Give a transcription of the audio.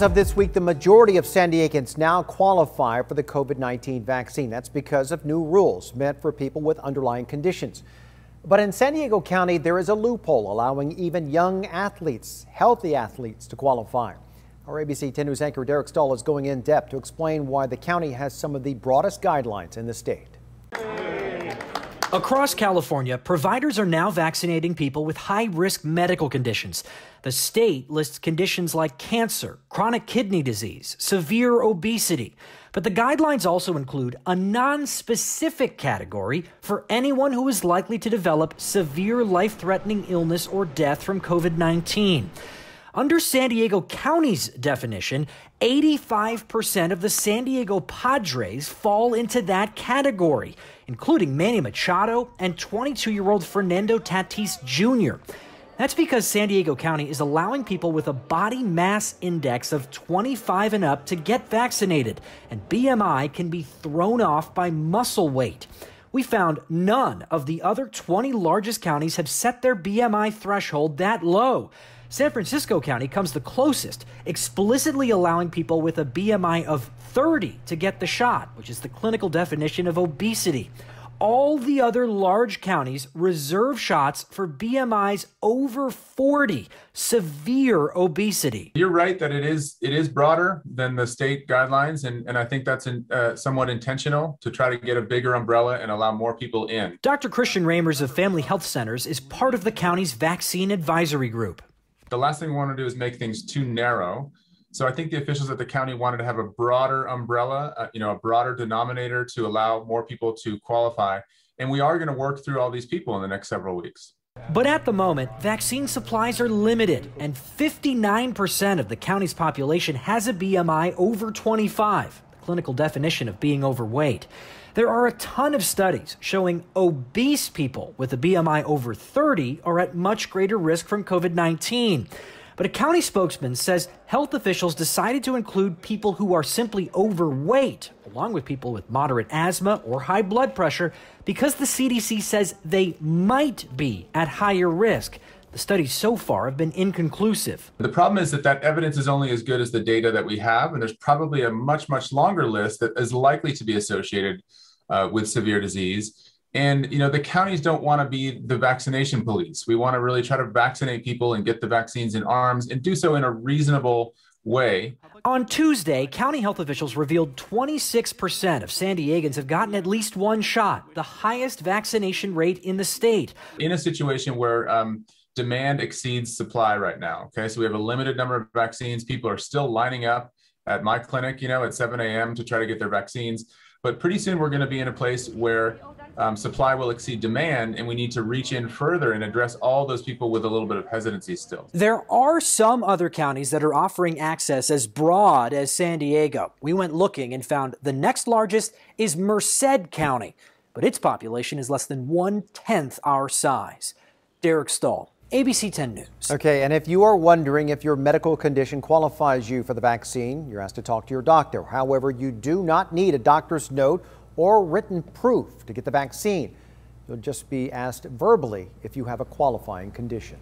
As of this week, the majority of San Diegans now qualify for the COVID 19 vaccine. That's because of new rules meant for people with underlying conditions. But in San Diego County, there is a loophole allowing even young athletes, healthy athletes, to qualify. Our ABC 10 News anchor Derek Stahl is going in depth to explain why the county has some of the broadest guidelines in the state. Across California, providers are now vaccinating people with high risk medical conditions. The state lists conditions like cancer, chronic kidney disease, severe obesity. But the guidelines also include a non specific category for anyone who is likely to develop severe life threatening illness or death from COVID 19. Under San Diego County's definition, 85% of the San Diego Padres fall into that category, including Manny Machado and 22 year old Fernando Tatis Jr. That's because San Diego County is allowing people with a body mass index of 25 and up to get vaccinated, and BMI can be thrown off by muscle weight. We found none of the other 20 largest counties have set their BMI threshold that low. San Francisco County comes the closest, explicitly allowing people with a BMI of 30 to get the shot, which is the clinical definition of obesity. All the other large counties reserve shots for BMIs over 40, severe obesity. You're right that it is it is broader than the state guidelines, and, and I think that's in, uh, somewhat intentional to try to get a bigger umbrella and allow more people in. Dr. Christian Ramers of Family Health Centers is part of the county's vaccine advisory group. The last thing we want to do is make things too narrow. So I think the officials at the county wanted to have a broader umbrella, uh, you know, a broader denominator to allow more people to qualify. And we are going to work through all these people in the next several weeks. But at the moment, vaccine supplies are limited, and 59% of the county's population has a BMI over 25 clinical definition of being overweight. There are a ton of studies showing obese people with a BMI over 30 are at much greater risk from COVID 19. But a county spokesman says health officials decided to include people who are simply overweight, along with people with moderate asthma or high blood pressure, because the CDC says they might be at higher risk. The studies so far have been inconclusive. The problem is that that evidence is only as good as the data that we have, and there's probably a much, much longer list that is likely to be associated uh, with severe disease. And you know the counties don't want to be the vaccination police. We want to really try to vaccinate people and get the vaccines in arms and do so in a reasonable way. On Tuesday, county health officials revealed 26% of San Diegans have gotten at least one shot, the highest vaccination rate in the state. In a situation where um, demand exceeds supply right now. Okay, so we have a limited number of vaccines. People are still lining up at my clinic, you know, at 7 a.m. to try to get their vaccines. But pretty soon we're going to be in a place where um, supply will exceed demand, and we need to reach in further and address all those people with a little bit of hesitancy still. There are some other counties that are offering access as broad as San Diego. We went looking and found the next largest is Merced County, but its population is less than one tenth our size. Derek Stahl ABC 10 News. Okay, and if you are wondering if your medical condition qualifies you for the vaccine, you're asked to talk to your doctor. However, you do not need a doctor's note or written proof to get the vaccine. You'll just be asked verbally if you have a qualifying condition.